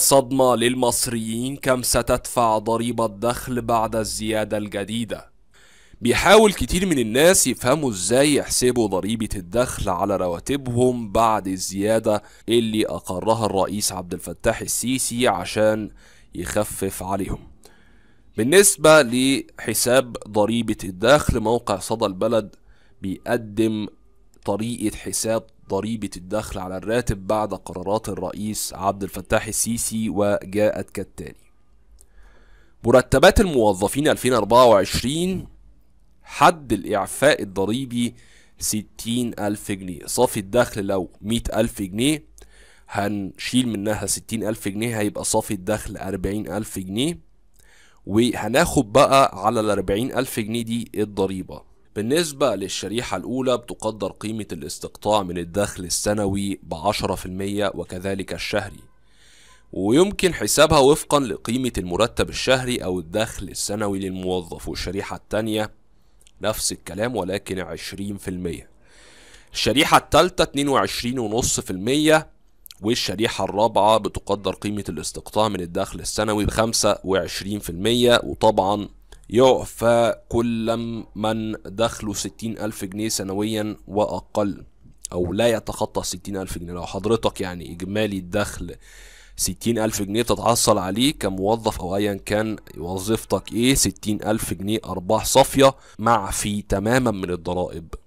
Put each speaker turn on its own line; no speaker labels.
صدمة للمصريين كم ستدفع ضريبة دخل بعد الزيادة الجديدة بيحاول كتير من الناس يفهموا ازاي يحسبوا ضريبة الدخل على رواتبهم بعد الزيادة اللي أقرها الرئيس عبد الفتاح السيسي عشان يخفف عليهم بالنسبة لحساب ضريبة الدخل موقع صدى البلد بيقدم طريقة حساب ضريبة الدخل على الراتب بعد قرارات الرئيس عبد الفتاح السيسي وجاءت كالتالي مرتبات الموظفين 2024 حد الإعفاء الضريبي 60 ألف جنيه صافي الدخل لو 100 ألف جنيه هنشيل منها 60 ألف جنيه هيبقى صافي الدخل 40 ألف جنيه وهناخد بقى على ال 40 ألف جنيه دي الضريبة بالنسبة للشريحة الأولى بتقدر قيمة الاستقطاع من الدخل السنوي بعشرة في المية وكذلك الشهري ويمكن حسابها وفقا لقيمة المرتب الشهري أو الدخل السنوي للموظف والشريحة التانية نفس الكلام ولكن عشرين في المية الشريحة التالتة اتنين وعشرين ونص في المية والشريحة الرابعة بتقدر قيمة الاستقطاع من الدخل السنوي بخمسة وعشرين في المية وطبعا يعفى كل من دخله ستين ألف جنيه سنويا وأقل أو لا يتخطى ستين ألف جنيه لو حضرتك يعني إجمالي الدخل ستين ألف جنيه تتعصل عليه كموظف أو أيا كان وظيفتك إيه ستين ألف جنيه أرباح صافية معفي تماما من الضرائب